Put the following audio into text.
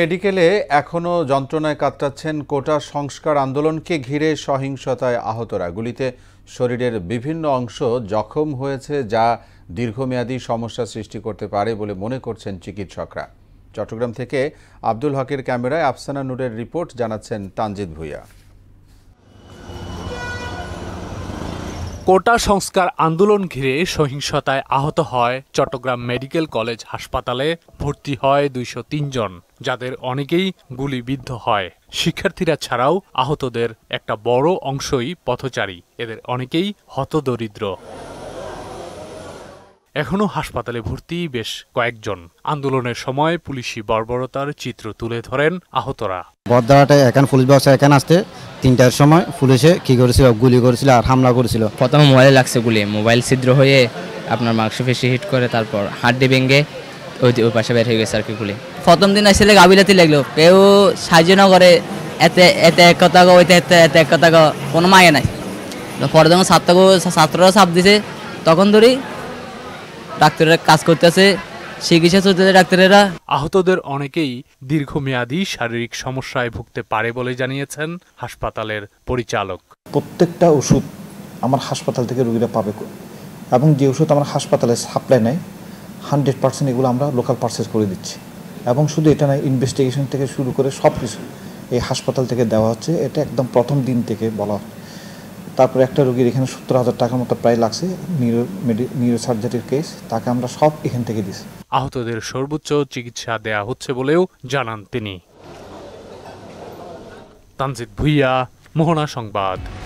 মেডিকেলে এখনও যন্ত্রণায় কাটাচ্ছেন কোটা সংস্কার আন্দোলনকে ঘিরে সহিংসতায় আহতরা গুলিতে শরীরের বিভিন্ন অংশ জখম হয়েছে যা দীর্ঘমেয়াদী সমস্যা সৃষ্টি করতে পারে বলে মনে করছেন চিকিৎসকরা চট্টগ্রাম থেকে আব্দুল হকের ক্যামেরায় আফসানা নূরের রিপোর্ট জানাচ্ছেন তানজিদ ভুইয়া কোটা সংস্কার আন্দোলন ঘিরে সহিংসতায় আহত হয় চট্টগ্রাম মেডিকেল কলেজ হাসপাতালে ভর্তি হয় দুইশো জন যাদের অনেকেই গুলিবিদ্ধ হয় শিক্ষার্থীরা ছাড়াও আহতদের একটা বড় অংশই পথচারী এদের অনেকেই হতদরিদ্র এখনও হাসপাতালে ভর্তি বেশ কয়েকজন আন্দোলনের সময় পুলিশি বর্বরতার চিত্র তুলে ধরেন আহতরা বদ্রাটে এখন পুলিশ ব্যবস্থা এখানে আসতে তিনটার সময় পুলিশে কি করেছিল গুলি করেছিল আর হামলা করেছিল প্রথমে মোবাইলে লাগছে গুলি মোবাইল ছিদ্র হয়ে আপনার মাংসপেশি হিট করে তারপর হাড্ডি ভেঙে ওই ওই পাশে বের হয়ে গেছে আর কি গুলি প্রথম দিন আসলে গাবিলাতি লাগলো কেউ সাহায্য না করে এতে এতে এক কথা গো এতে এতে এতে এক কথা গো কোনো মায়ে নাই পরে যখন ছাত্রকে ছাত্ররা সাপ দিছে তখন ধরি ডাক্তারেরা কাজ করতেছে চিকিৎসা চলতেছে ডাক্তারেরা আহতদের অনেকেই দীর্ঘমেয়াদী শারীরিক সমস্যায় ভুগতে পারে বলে জানিয়েছেন হাসপাতালের পরিচালক প্রত্যেকটা ওষুধ আমার হাসপাতাল থেকে রোগীরা পাবে এবং যে ওষুধ আমার হাসপাতালে সাপ্লাই নেয় হান্ড্রেড পার্সেন্ট এগুলো আমরা লোকাল পার্সেস করে দিচ্ছি এবং শুধু এটা না ইনভেস্টিগেশন থেকে শুরু করে সব কিছু এই হাসপাতাল থেকে দেওয়া হচ্ছে এটা একদম প্রথম দিন থেকে বলা হচ্ছে তারপরে একটা রোগীর এখানে সত্তর হাজার টাকার মতো প্রায় লাগছে নিউরো নিউরো সার্জারির কেস তাকে আমরা সব এখান থেকে দিছি আহতদের সর্বোচ্চ চিকিৎসা দেয়া হচ্ছে বলেও জানান তিনি তানজিদ ভুইয়া মোহনা সংবাদ